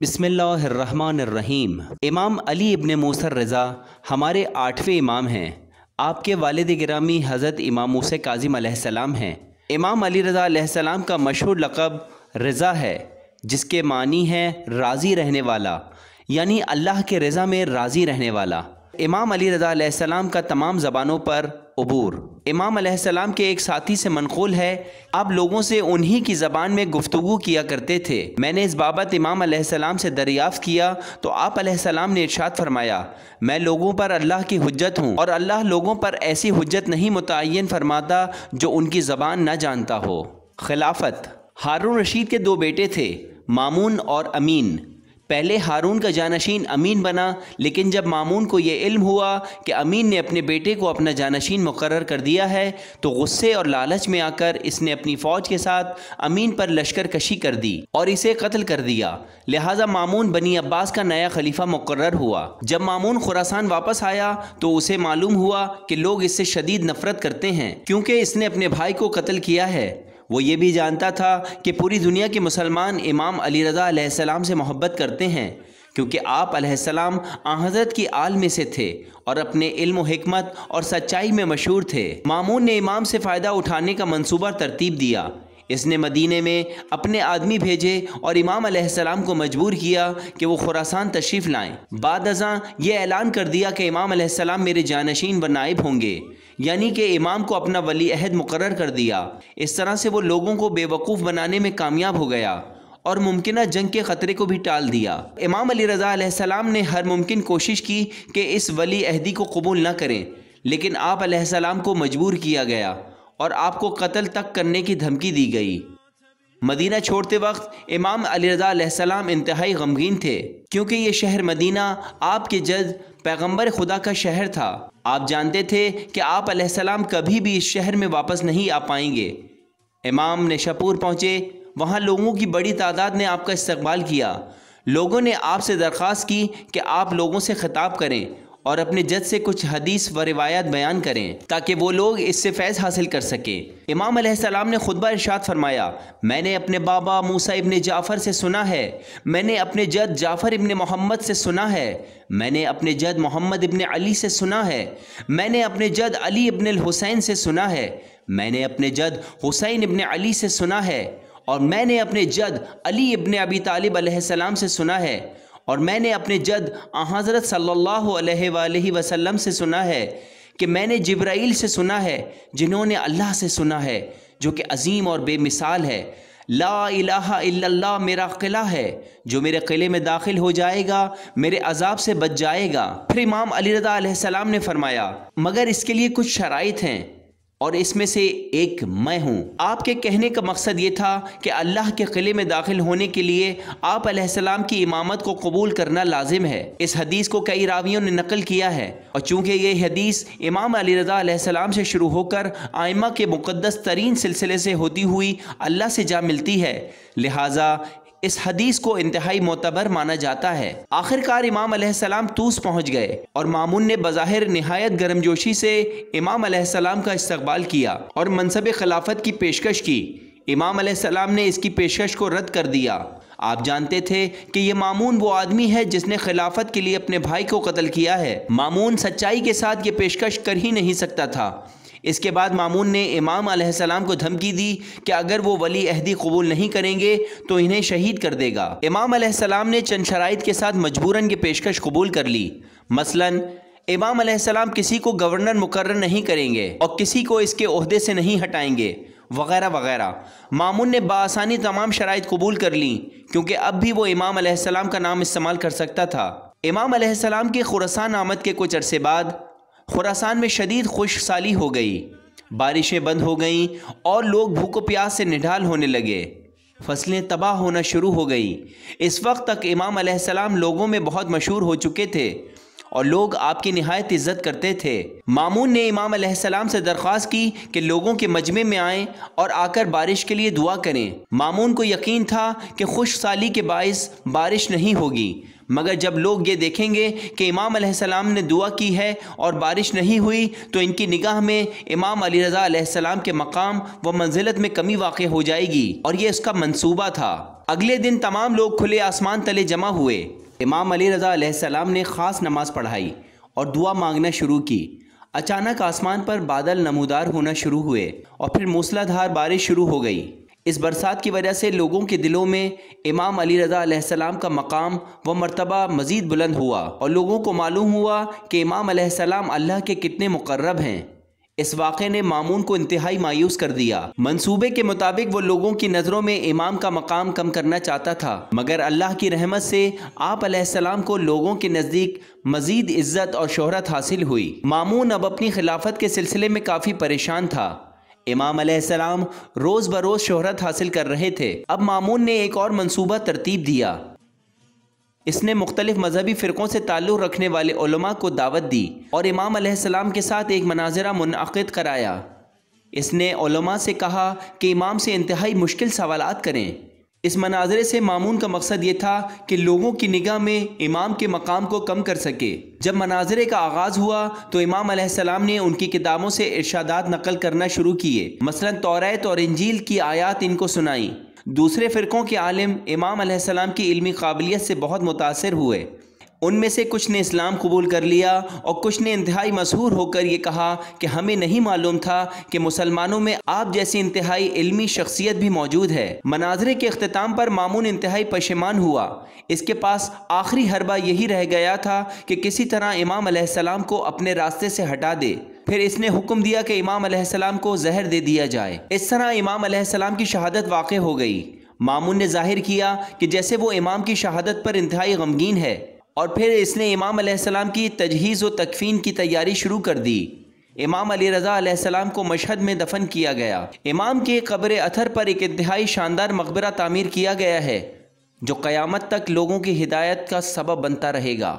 बिसमीम इमाम अली इबन मूसर रज़ा हमारे आठवें इमाम हैं आपके वालद गिरामी हज़रत इमाम मूसे काजिम सलाम हैं इमाम अली रज़ा सलाम का मशहूर लकब रज़ा है जिसके मानी है राज़ी रहने वाला यानी अल्लाह के रज़ा में राज़ी रहने वाला इमाम अली रज़ा सलाम का तमाम ज़बानों पर अबूर इमाम सलाम के एक साथी से मनकूल है आप लोगों से उन्हीं की ज़बान में गुफ्तु किया करते थे मैंने इस बाबत इमाम सलाम से दरियाफ़ किया तो आप सलाम ने इर्शाद फरमाया मैं लोगों पर अल्लाह की हजत हूँ और अल्लाह लोगों पर ऐसी हजत नहीं मुतन फरमाता जो उनकी ज़बान न जानता हो खिलाफत हारून रशीद के दो बेटे थे मामून और अमीन पहले हारून का जानशीन अमीन बना लेकिन जब मामून को यह इल्म हुआ कि अमीन ने अपने बेटे को अपना जानशीन मुकर कर दिया है तो गुस्से और लालच में आकर इसने अपनी फ़ौज के साथ अमीन पर लश्कर कशी कर दी और इसे कत्ल कर दिया लिहाजा मामून बनी अब्बास का नया खलीफा मुकर हुआ जब मामून खुरासान वापस आया तो उसे मालूम हुआ कि लोग इससे शदीद नफरत करते हैं क्योंकि इसने अपने भाई को कत्ल किया है वो ये भी जानता था कि पूरी दुनिया के मुसलमान इमाम अली रज़ा अलैहिस्सलाम से मोहब्बत करते हैं क्योंकि आप अलैहिस्सलाम हज़रत की आल में से थे और अपने इल्म हमत और सच्चाई में मशहूर थे मामून ने इमाम से फ़ायदा उठाने का मंसूबा तरतीब दिया इसने मदीने में अपने आदमी भेजे और इमाम अलैहिस्सलाम को मजबूर किया कि वो खुरासान तशरीफ़ लाएँ बाद अजा ये ऐलान कर दिया कि इमाम अलैहिस्सलाम मेरे जानशीन व नायब होंगे यानी कि इमाम को अपना वली अहद मुकर कर दिया इस तरह से वो लोगों को बेवकूफ़ बनाने में कामयाब हो गया और मुमकिन जंग के ख़तरे को भी टाल दिया इमाम अली रज़ा ने हर मुमकिन कोशिश की कि इस वली अहदी को कबूल न करें लेकिन आप को मजबूर किया गया और आपको कत्ल तक करने की धमकी दी गई मदीना छोड़ते वक्त इमाम अली सलाम इंतहाई गमगीन थे क्योंकि ये शहर मदीना आपके जद पैगंबर खुदा का शहर था आप जानते थे कि आप सलाम कभी भी इस शहर में वापस नहीं आ पाएंगे इमाम ने शपूर पहुँचे वहाँ लोगों की बड़ी तादाद ने आपका इस्तबाल किया लोगों ने आपसे दरख्वास्त की कि आप लोगों से ख़िताब करें और अपने जज से कुछ हदीस व रिवायात बयान करें ताकि वो लोग इससे फैज़ हासिल कर सकें इमाम अलैहिस्सलाम ने खुतबा इरशाद फरमाया मैंने अपने बाबा मूसा इबन जाफ़र से सुना है मैंने अपने जद जाफ़र इब्ने मोहम्मद से सुना है मैंने अपने जद मोहम्मद इबन अली से सुना है मैंने अपने जद अली इबन हुसैन से सुना है मैंने अपने जद हुसैन इबन अली से सुना है और मैंने अपने जद अली इब्न अबी तालिब अलैहिस्सलाम से सुना है और मैंने अपने जद हज़रत सल्लल्लाहु अलैहि वसल्लम से सुना है कि मैंने जब्राइल से सुना है जिन्होंने अल्लाह से सुना है जो कि अजीम और बेमिसाल है ला इलाहा इल्लल्लाह मेरा किला है जो मेरे किले में दाखिल हो जाएगा मेरे अजाब से बच जाएगा फिर इमाम अली रदा सलाम ने फरमाया मगर इसके लिए कुछ शराइत हैं और इसमें से एक मैं हूँ आपके कहने का मकसद ये था कि अल्लाह के किले में दाखिल होने के लिए आप सलाम की इमामत को कबूल करना लाजिम है इस हदीस को कई रावियों ने नकल किया है और चूंकि ये हदीस इमाम अली रज़ा से शुरू होकर आयमा के मुकदस तरीन सिलसिले से होती हुई अल्लाह से जा मिलती है लिहाजा इस हदीस को इंतहाई मोतबर माना जाता है आखिरकार इमाम सलाम तूस पहुंच गए और मामून ने बज़ाहिर नहायत गर्मजोशी से इमाम सलाम का इस्तबाल किया और मनसब खिलाफत की पेशकश की इमाम सलाम ने इसकी पेशकश को रद्द कर दिया आप जानते थे कि यह मामून वो आदमी है जिसने खिलाफत के लिए अपने भाई को कत्ल किया है मामून सच्चाई के साथ ये पेशकश कर ही नहीं सकता था इसके बाद मामून ने इमाम आसमाम को धमकी दी कि अगर वो वली अहदी कबूल नहीं करेंगे तो इन्हें शहीद कर देगा इमाम आसमाम ने चंद शराइ के साथ मजबूरन की पेशकश कबूल कर ली मसला इमाम आसमाम किसी को गवर्नर मुकर नहीं करेंगे और किसी को इसके अहदे से नहीं हटाएंगे वगैरह वगैरह मामून ने बासानी तमाम शराइ कबूल कर ली क्योंकि अब भी वो इमाम आसमाम का नाम इस्तेमाल कर सकता था इमाम आसमाम के खुरसान आमद के कुछ अरसे बाद खुरासान में शदीद खुश साली हो गई बारिशें बंद हो गईं और लोग भूखो प्यास से निढाल होने लगे फसलें तबाह होना शुरू हो गई इस वक्त तक इमाम सलाम लोगों में बहुत मशहूर हो चुके थे और लोग आपकी नहायत इज्जत करते थे मामून ने इमाम सलाम से दरख्वास्त की कि लोगों के मजमे में आए और आकर बारिश के लिए दुआ करें मामून को यकीन था कि खुश साली के बायस बारिश नहीं होगी मगर जब लोग ये देखेंगे कि इमाम सलाम ने दुआ की है और बारिश नहीं हुई तो इनकी निगाह में इमाम अली रज़ा सलाम के मकाम व मंजिलत में कमी वाक़ हो जाएगी और ये इसका मनसूबा था अगले दिन तमाम लोग खुले आसमान तले जमा हुए इमाम अली रज़ा सलाम ने ख़ास नमाज पढ़ाई और दुआ मांगना शुरू की अचानक आसमान पर बादल नमूदार होना शुरू हुए और फिर मूसलाधार बारिश शुरू हो गई इस बरसात की वजह से लोगों के दिलों में इमाम अली रज़ा सलाम का मकाम व मरतबा मज़ीद बुलंद हुआ और लोगों को मालूम हुआ कि इमाम सलाम अल्लाह के कितने मुकर्रब हैं इस वाक़े ने मामून को इंतहाई मायूस कर दिया मंसूबे के मुताबिक वो लोगों की नज़रों में इमाम का मकाम कम करना चाहता था मगर अल्लाह की रहमत से आप सलाम को लोगों के नज़दीक मज़ीद इज़्ज़त और शहरत हासिल हुई मामून अब अपनी खिलाफत के सिलसिले में काफ़ी परेशान था इमाम सलाम रोज़ बरोज़ शहरत हासिल कर रहे थे अब मामून ने एक और मनसूबा तरतीब दिया इसने मुख्तलिफ मजहबी फ़िरक़ों से ताल्लुक़ रखने वाले को दावत दी और इमाम के साथ एक मनाजरा मुनद कराया इसने से कहा कि इमाम से इंतहाई मुश्किल सवाल करें इस मनाजरे से मामून का मकसद ये था कि लोगों की निगाह में इमाम के मकाम को कम कर सके जब मनाजरे का आगाज़ हुआ तो इमाम सलाम ने उनकी किताबों से इर्शादात नकल करना शुरू किए मसलन तौरात और इंजील की आयात इनको सुनाई दूसरे फ़िरक़ों के आलिम इमाम सलाम की इल्मी काबिलियत से बहुत मुतासर हुए उनमें से कुछ ने इस्लाम कबूल कर लिया और कुछ ने इंतहाई मशहूर होकर यह कहा कि हमें नहीं मालूम था कि मुसलमानों में आप जैसी इंतहाई इल्मी शख्सियत भी मौजूद है मनाजरे के अख्ताम पर मामून इंतहाई पशेमान हुआ इसके पास आखिरी हरबा यही रह गया था कि किसी तरह इमाम सलाम को अपने रास्ते से हटा दे फिर इसने हुक्म दिया कि इमाम सलाम को जहर दे दिया जाए इस तरह इमाम सलाम की शहादत वाक़ हो गई मामून ने जाहिर किया कि जैसे वो इमाम की शहादत पर इंतहाई गमगीन है और फिर इसने इमाम सलाम की तजहीज़ व तकफीन की तैयारी शुरू कर दी इमाम अली रज़ा को मशहद में दफन किया गया इमाम के कब्र अथर पर एक इंतहाई शानदार मकबरा तामीर किया गया है जो क़यामत तक लोगों की हिदायत का सबब बनता रहेगा